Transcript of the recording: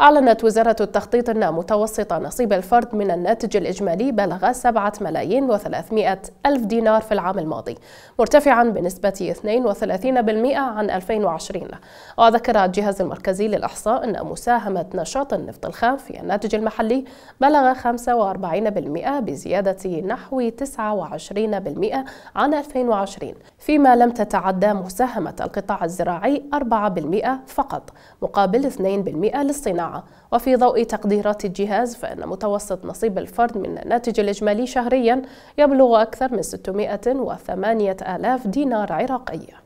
أعلنت وزارة التخطيط أن متوسط نصيب الفرد من الناتج الإجمالي بلغ 7 ملايين و300 ألف دينار في العام الماضي مرتفعا بنسبة 32% عن 2020 وذكر الجهاز المركزي للإحصاء أن مساهمة نشاط النفط الخام في الناتج المحلي بلغ 45% بزيادة نحو 29% عن 2020 فيما لم تتعدى مساهمة القطاع الزراعي 4% فقط مقابل 2% للصناعة وفي ضوء تقديرات الجهاز فإن متوسط نصيب الفرد من الناتج الإجمالي شهريا يبلغ أكثر من 608 ألاف دينار عراقي